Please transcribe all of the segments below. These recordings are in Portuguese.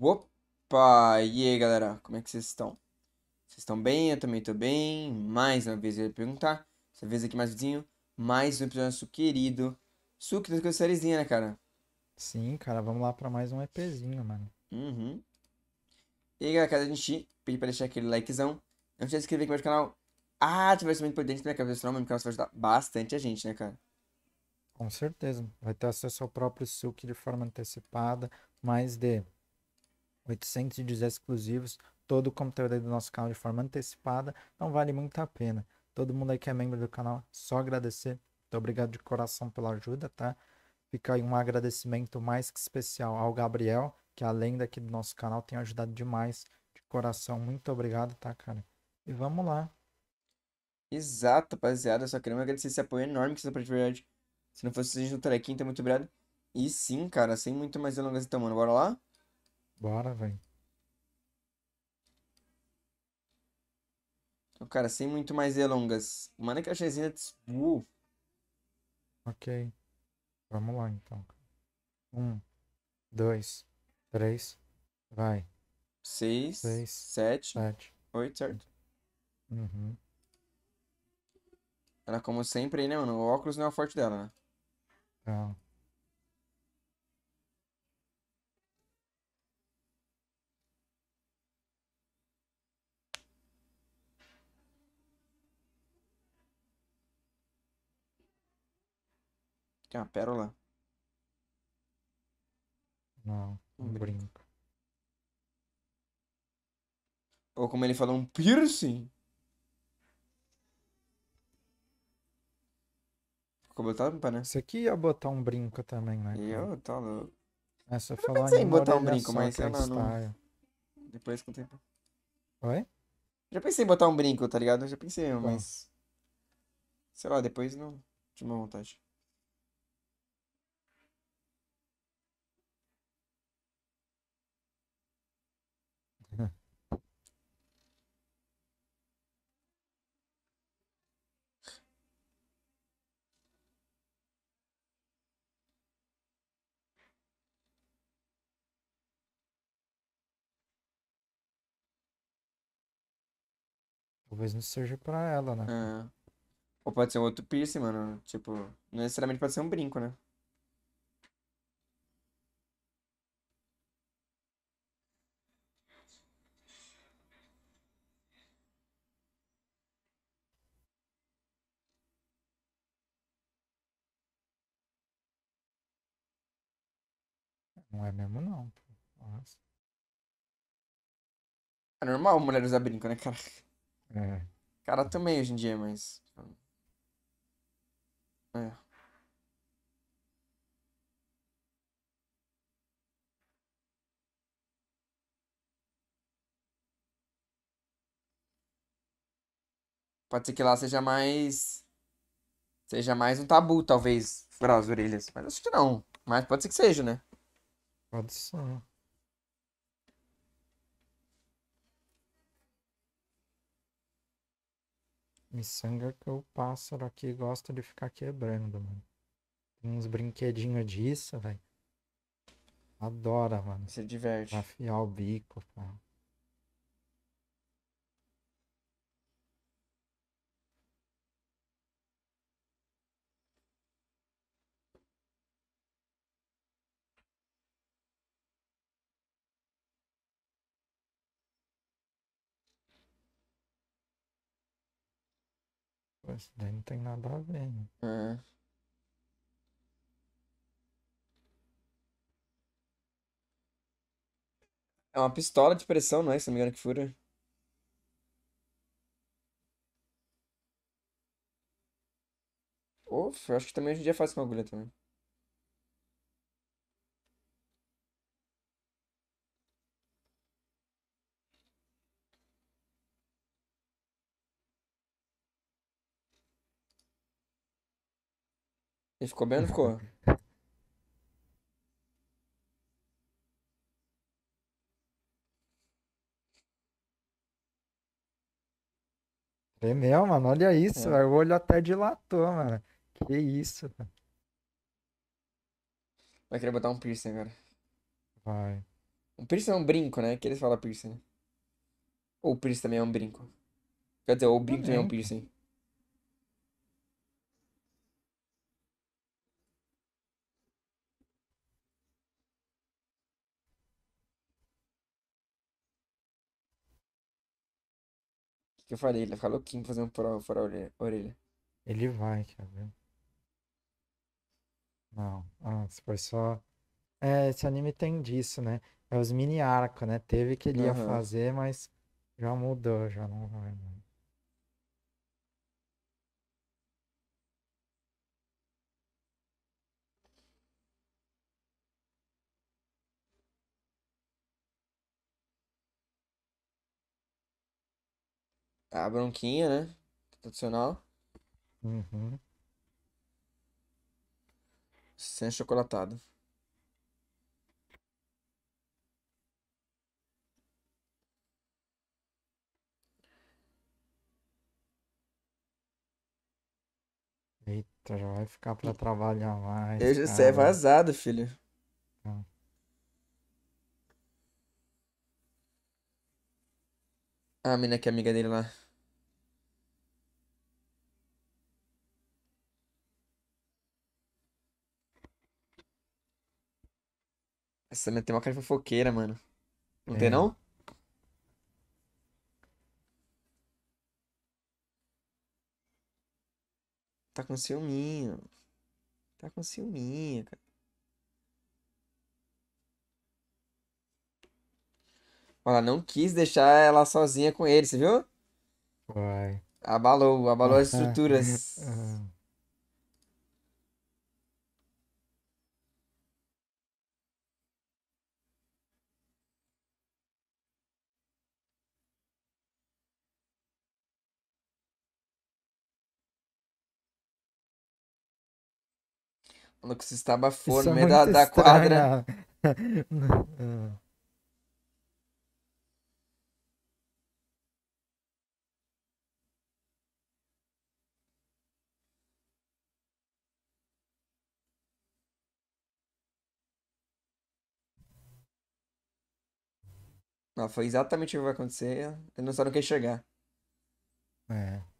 Opa! E aí, galera? Como é que vocês estão? Vocês estão bem? Eu também estou bem. Mais uma vez eu ia perguntar. Dessa vez aqui mais vizinho. Mais um episódio nosso querido. Suco da sériezinha, né, cara? Sim, cara. Vamos lá para mais um EPzinho, mano. Uhum. E aí, galera, caso a gente pedir para deixar aquele likezão. Não se inscrever aqui no canal. Ativar ah, o sininho por dentro, né, cara? Porque senão canal vai ajudar bastante a gente, né, cara? Com certeza. Vai ter acesso ao próprio suco de forma antecipada. Mais de 810 exclusivos, todo o conteúdo do nosso canal de forma antecipada, então vale muito a pena. Todo mundo aí que é membro do canal, só agradecer. Muito obrigado de coração pela ajuda, tá? Fica aí um agradecimento mais que especial ao Gabriel, que além daqui do nosso canal tem ajudado demais. De coração, muito obrigado, tá, cara? E vamos lá. Exato, rapaziada. Só queria agradecer esse apoio enorme que você dá pra verdade. Se não fosse vocês no aqui, então muito obrigado. E sim, cara, sem muito mais delongas então, mano. Bora lá? Bora, velho. Então, cara, sem muito mais delongas. Manda que a chazinha uh. Ok. Vamos lá, então. Um, dois, três, vai. Seis, seis sete, sete, oito, certo? Uhum. Ela, como sempre, né, mano? O óculos não é o forte dela, né? Não. uma pérola? Não, um brinco. Ou como ele falou, um piercing. Ficou tampa, né? Isso aqui ia botar um brinco também, né? Eu, tá louco. É só falar em botar um brinco, mas sei lá, não. Depois com o tempo. Oi? Já pensei em botar um brinco, tá ligado? Já pensei, mas. Sei lá, depois não de uma vontade. Talvez não seja pra ela, né? É. Ou pode ser um outro piercing, mano. Tipo, não necessariamente pode ser um brinco, né? Não é mesmo, não. Nossa. É normal mulher usar brinco, né, cara? É. Cara também hoje em dia, mas. Tipo, é. Pode ser que lá seja mais. Seja mais um tabu, talvez, furar as orelhas. Mas acho que não. Mas pode ser que seja, né? Pode ser. Miçanga que o pássaro aqui gosta de ficar quebrando, mano. Tem uns brinquedinhos disso, velho. Adora, mano. Se diverte. Afiar o bico, cara. Esse daí não tem nada a ver, né? É. É uma pistola de pressão, não é? Se não me engano, que fura. Uf, acho que também hoje em dia faz com agulha também. ficou bem ou não ficou? É meu mano. Olha isso, é. o olho até dilatou, mano. Que isso, Vai querer botar um piercing agora. Vai. Um piercing é um brinco, né? Que eles falam piercing. Ou o piercing também é um brinco. Quer dizer, ou o brinco também é um piercing. Que eu falei, ele vai ficar louquinho fazendo por fora a orelha. Ele vai, quer tá ver? Não, ah, se foi só. É, esse anime tem disso, né? É os mini arco né? Teve que ele uhum. ia fazer, mas já mudou, já não vai, mais. a bronquinha, né? Tradicional. Uhum. Sem chocolatado. Eita, já vai ficar pra trabalhar mais. Eu já sei, é vazado, filho. Ah. Ah, a mina que é amiga dele lá. Essa menina tem uma cara de fofoqueira, mano. Não tem, é. não? Tá com ciúminho. Tá com ciúminho, cara. Ela não quis deixar ela sozinha com ele, você viu? Uai. Abalou, abalou as estruturas. Ah. Quando que se estabafou Isso no meio é da, da quadra. Não, foi exatamente o que vai acontecer. Eles não sabem quem chegar. É.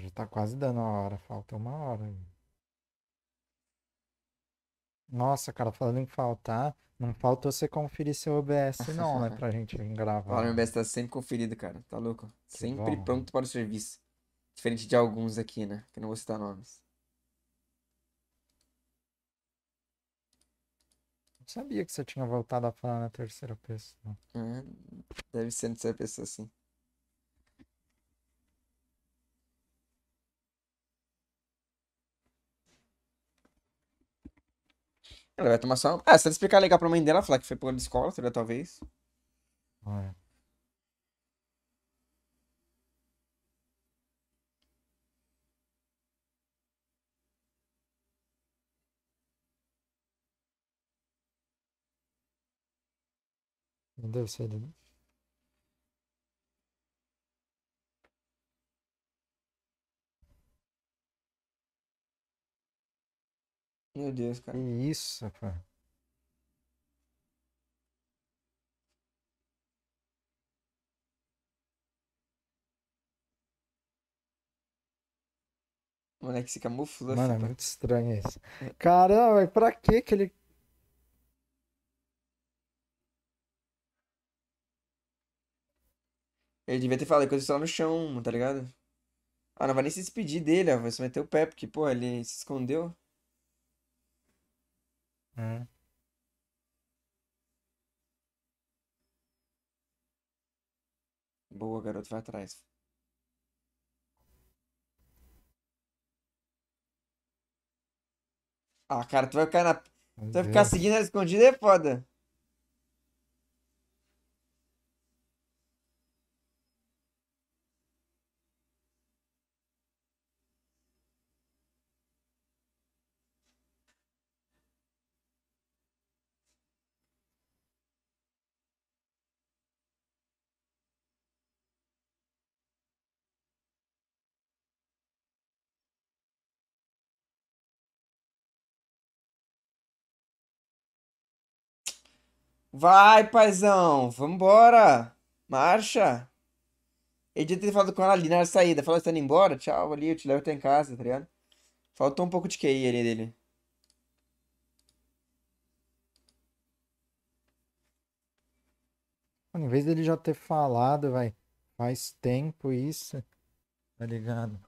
Já tá quase dando a hora, falta uma hora. Nossa, cara, falando em faltar, não faltou você conferir seu OBS não, né, pra gente gravar. O meu OBS tá sempre conferido, cara, tá louco? Que sempre bom. pronto para o serviço. Diferente de alguns aqui, né, que não vou citar nomes. Não sabia que você tinha voltado a falar na terceira pessoa. É, deve ser na terceira pessoa, sim. Ela vai tomar só. Ah, se ela explicar legal pra mãe dela, falar que foi por escola, talvez. É. Não deve ser, né? Meu Deus, cara. Que isso, assim, é pô. moleque se camufla. Mano, assim, é muito estranho isso. É. Caramba, pra que que ele. Ele devia ter falado coisa só no chão, tá ligado? Ah, não vai nem se despedir dele, ó. Vai se meter o pé, porque, pô, ele se escondeu. Hum. Boa, garoto, vai atrás. Ah, cara, tu vai ficar na. Tu vai ficar seguindo ela escondida é foda. Vai, paizão, vambora. Marcha. Ele devia ter falado com ela ali na saída. Falou, você tá indo embora? Tchau, ali, eu te levo até em casa, tá ligado? Faltou um pouco de QI ali dele. Mano, em vez dele já ter falado, vai, faz tempo isso, tá ligado?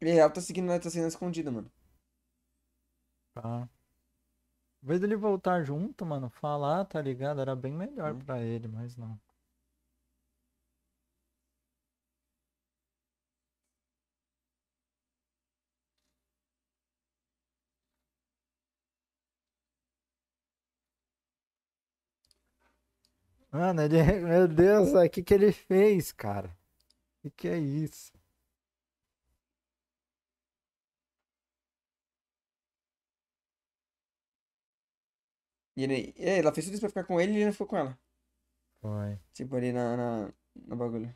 Ele real tá seguindo, né, tá sendo escondido, mano. Tá. Em vez dele voltar junto, mano, falar, tá ligado? Era bem melhor hum. pra ele, mas não. Mano, ele, meu Deus, o que que ele fez, cara? O que que é isso? E ele, ela fez tudo isso pra ficar com ele e ele não ficou com ela. Foi. Tipo, ali na, na, na bagulho.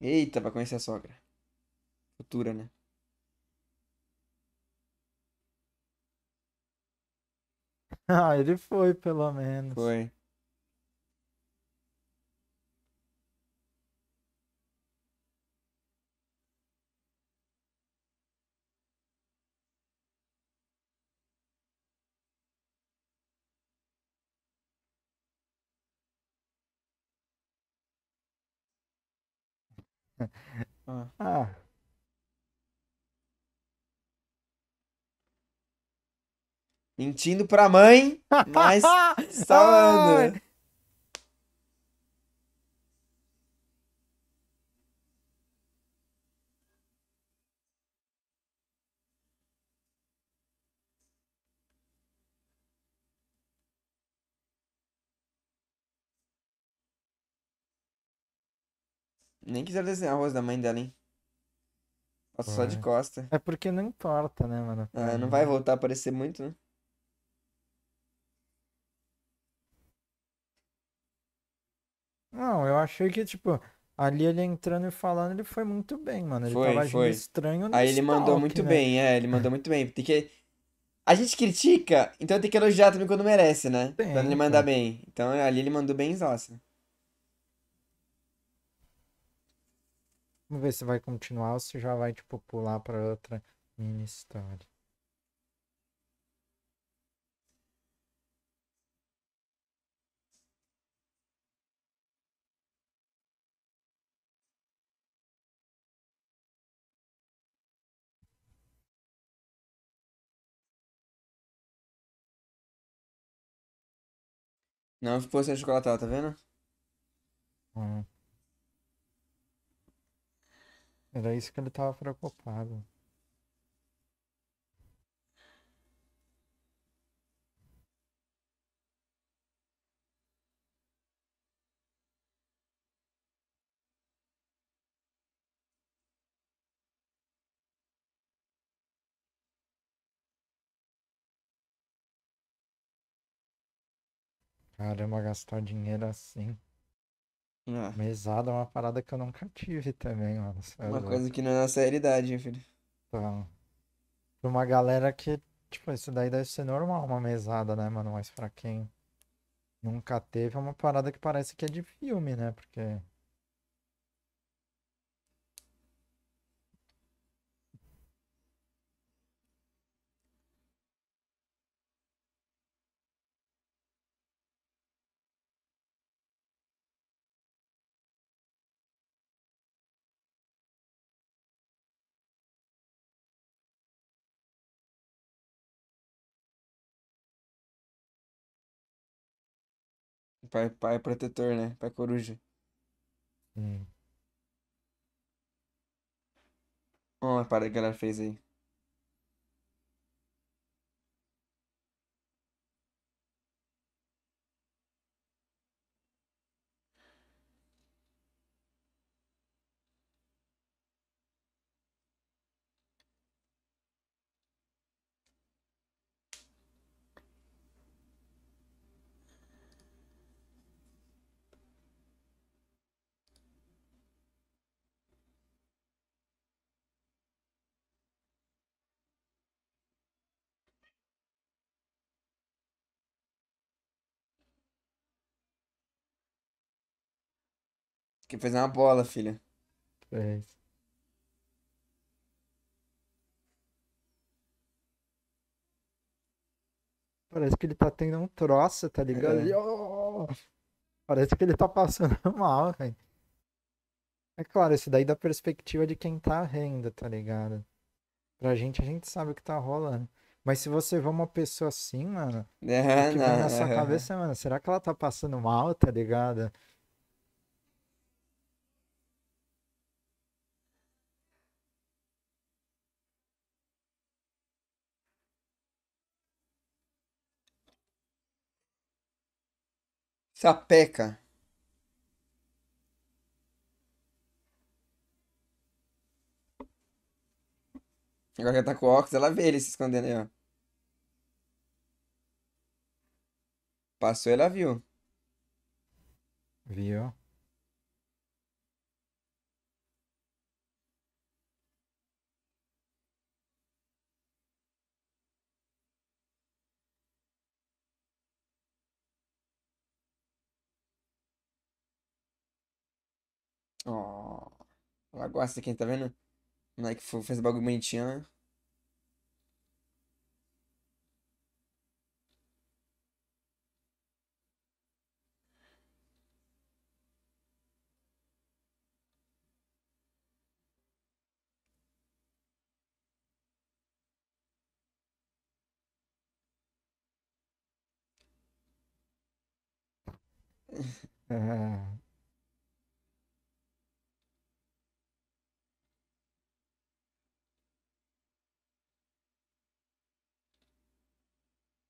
Eita, vai conhecer a sogra. Futura, né? Ah, ele foi, pelo menos. Foi. Ah. ah. Mentindo pra mãe, mas falando. Nem quiser desenhar o rosto da mãe dela, hein? só de é. costa. É porque não importa, né, mano? Ah, não vai voltar a aparecer muito, né? Não, eu achei que, tipo, ali ele entrando e falando, ele foi muito bem, mano. Ele foi, tava agindo foi. estranho no Aí ele stalk, mandou muito né? bem, é, ele mandou muito bem. Tem que... A gente critica, então tem que elogiar também quando merece, né? Tem, pra ele mandar bem. Então ali ele mandou bem exócio. Assim. Vamos ver se vai continuar ou se já vai, tipo, pular para outra mini história. Não ficou sem chocolatada, tá vendo? Hum. Era isso que ele estava preocupado. Caramba, gastar dinheiro assim. Ah. Mesada é uma parada que eu nunca tive também, mano. É uma coisa que não é nossa realidade, filho. Então. Pra uma galera que, tipo, isso daí deve ser normal, uma mesada, né, mano? Mas pra quem nunca teve, é uma parada que parece que é de filme, né? Porque. pai, pai é protetor, né? Pai coruja. Hum. Bom, a parada que ela fez aí. Que fez uma bola, filha. É. Parece que ele tá tendo um troço, tá ligado? É. Oh! Parece que ele tá passando mal, velho. É claro, isso daí da perspectiva de quem tá rindo, tá ligado? Pra gente, a gente sabe o que tá rolando. Mas se você vê uma pessoa assim, mano, é, que não, na sua é. cabeça, mano, será que ela tá passando mal, tá ligado? peca Agora que tá com óculos, ela vê ele se escondendo aí, ó. Passou, ela viu. Viu? Ó. Oh, ela gosta aqui, tá vendo? que foi, fez bagulho bonitinho, né? Ah.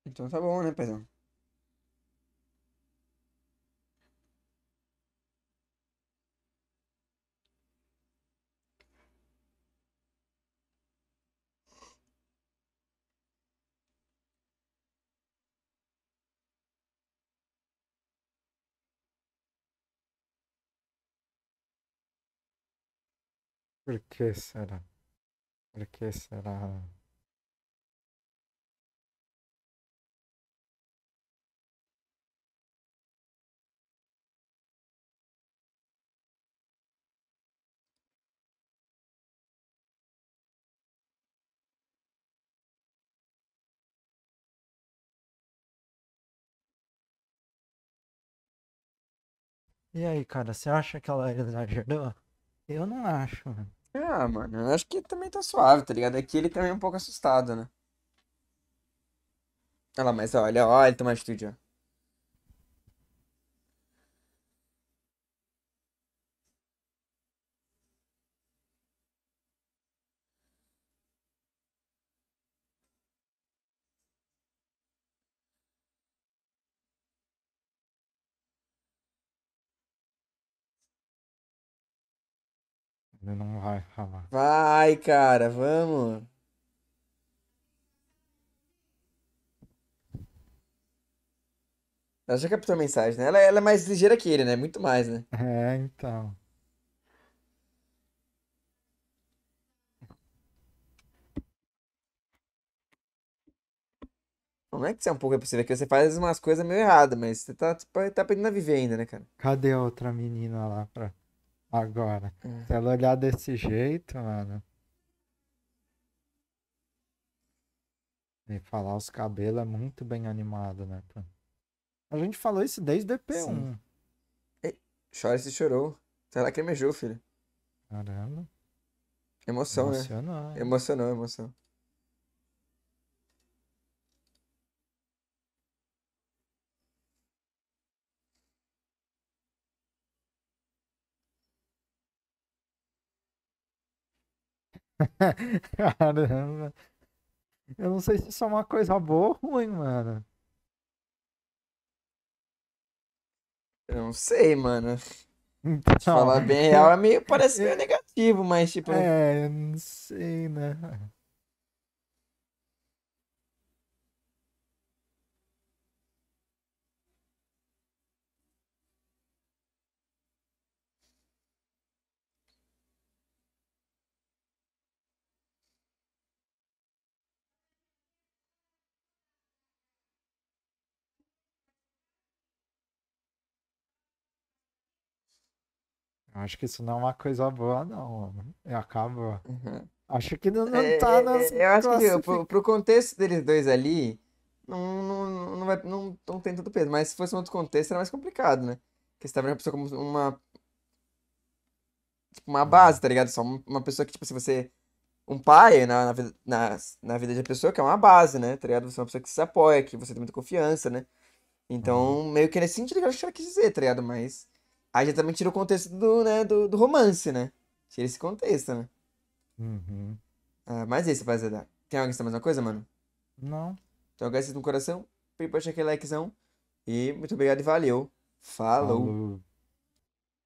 Entonces vamos a empezar. ¿Por qué será? ¿Por qué será? E aí, cara, você acha que ela exagerou? Eu não acho, mano. Ah, mano, eu acho que também tá suave, tá ligado? Aqui é ele também é um pouco assustado, né? Olha lá, mas olha, olha, ele uma atitude, ó. Não vai Vai, cara, vamos. Ela já captou a mensagem, né? Ela, ela é mais ligeira que ele, né? Muito mais, né? É, então. Como é que você é um pouco impossível? É que você faz umas coisas meio erradas, mas você tá, tipo, tá aprendendo a viver ainda, né, cara? Cadê a outra menina lá pra. Agora, é. se ela olhar desse jeito, mano. E falar os cabelos é muito bem animado, né? A gente falou isso desde DP1. Ei, chora se chorou. será que lacrimejou, filho. Caramba. Emoção, né? Emocionou, emoção. Caramba. Eu não sei se isso é uma coisa boa ou ruim, mano. Eu não sei, mano. Então... Se falar né? bem real, é meio, parece meio negativo, mas tipo. É, eu não sei, né? Acho que isso não é uma coisa boa, não. Acaba. Uhum. Acho que não, não é, tá é, nas. É, eu acho que assim, pro, pro contexto deles dois ali, não, não, não, vai, não, não tem tanto peso. Mas se fosse um outro contexto, era mais complicado, né? Porque você tá vendo uma pessoa como uma. Tipo, uma base, tá ligado? Só uma pessoa que, tipo, se você. Um pai na, na, vida, na, na vida de uma pessoa que é uma base, né? Tá ligado? Você é uma pessoa que se apoia, que você tem muita confiança, né? Então, uhum. meio que nesse sentido que eu acho que ela quis dizer, tá ligado? Mas Aí já também tira o contexto do, né, do, do romance, né? Tira esse contexto, né? Uhum. Ah, mas esse, rapaziada. Tem alguém que mais uma coisa, mano? Não. Então agradecido no coração, deixa aquele likezão. E muito obrigado e valeu. Falou. Falou.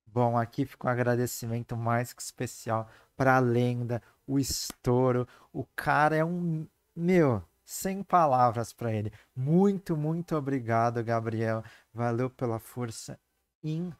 Bom, aqui fica um agradecimento mais que especial para a lenda, o estouro. O cara é um. Meu, sem palavras para ele. Muito, muito obrigado, Gabriel. Valeu pela força incrível